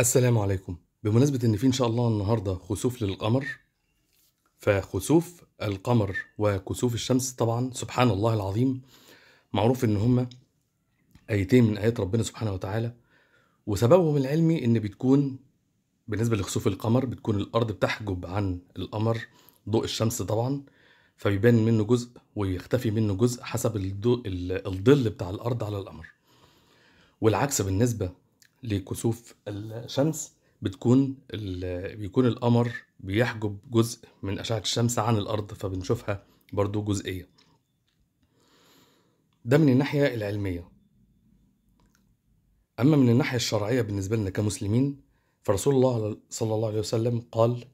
السلام عليكم بمناسبة ان في ان شاء الله النهاردة خسوف للقمر فخسوف القمر وكسوف الشمس طبعا سبحان الله العظيم معروف ان هما ايتين من ايات ربنا سبحانه وتعالى وسببهم العلمي ان بتكون بالنسبة لخسوف القمر بتكون الارض بتحجب عن القمر ضوء الشمس طبعا فبيبان منه جزء ويختفي منه جزء حسب الضوء الظل بتاع الارض على القمر والعكس بالنسبة لكسوف الشمس بتكون بيكون القمر بيحجب جزء من أشعة الشمس عن الأرض فبنشوفها برضو جزئية ده من الناحية العلمية أما من الناحية الشرعية بالنسبة لنا كمسلمين فرسول الله صلى الله عليه وسلم قال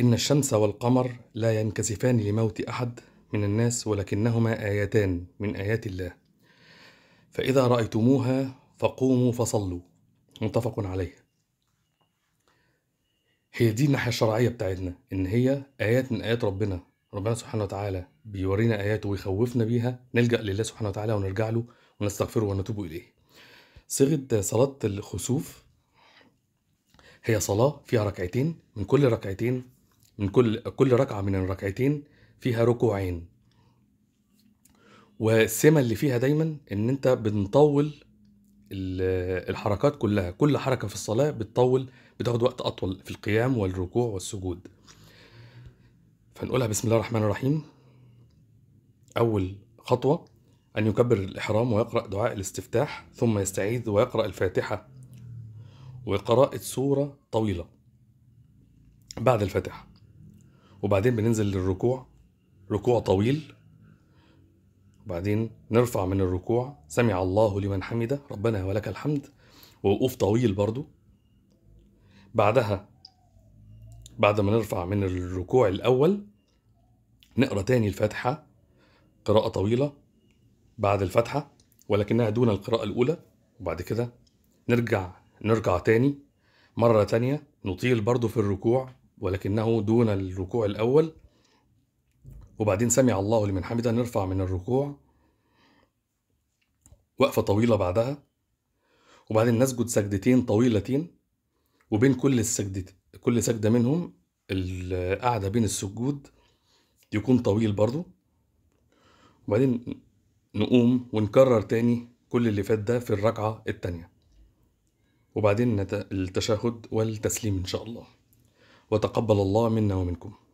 إن الشمس والقمر لا ينكسفان لموت أحد من الناس ولكنهما آيتان من آيات الله فإذا رأيتموها فقوموا فصلوا متفق عليه هي دي الناحية الشرعية بتاعتنا إن هي آيات من آيات ربنا ربنا سبحانه وتعالى بيورينا آياته ويخوفنا بيها نلجأ لله سبحانه وتعالى ونرجع له ونستغفره ونتوب إليه صيغة صلاة الخسوف هي صلاة فيها ركعتين من كل ركعتين من كل كل ركعة من الركعتين فيها ركوعين والسمة اللي فيها دايما إن أنت بنطول الحركات كلها كل حركة في الصلاة بتطول بتاخد وقت أطول في القيام والركوع والسجود فنقولها بسم الله الرحمن الرحيم أول خطوة أن يكبر الإحرام ويقرأ دعاء الاستفتاح ثم يستعيذ ويقرأ الفاتحة وقراءة سورة طويلة بعد الفاتحة وبعدين بننزل للركوع ركوع طويل وبعدين نرفع من الركوع سمع الله لمن حمده ربنا ولك الحمد ووقوف طويل برضو بعدها بعد ما نرفع من الركوع الأول نقرأ تاني الفاتحة قراءة طويلة بعد الفاتحة ولكنها دون القراءة الأولى وبعد كده نرجع نرجع تاني مرة تانية نطيل برضو في الركوع ولكنه دون الركوع الأول وبعدين سمع الله لمن حمده نرفع من الركوع وقفة طويلة بعدها وبعدين نسجد سجدتين طويلتين وبين كل السجدة كل سجدة منهم القعدة بين السجود يكون طويل برضو وبعدين نقوم ونكرر تاني كل اللي فات ده في الركعة التانية وبعدين التشهد والتسليم إن شاء الله وتقبل الله منا ومنكم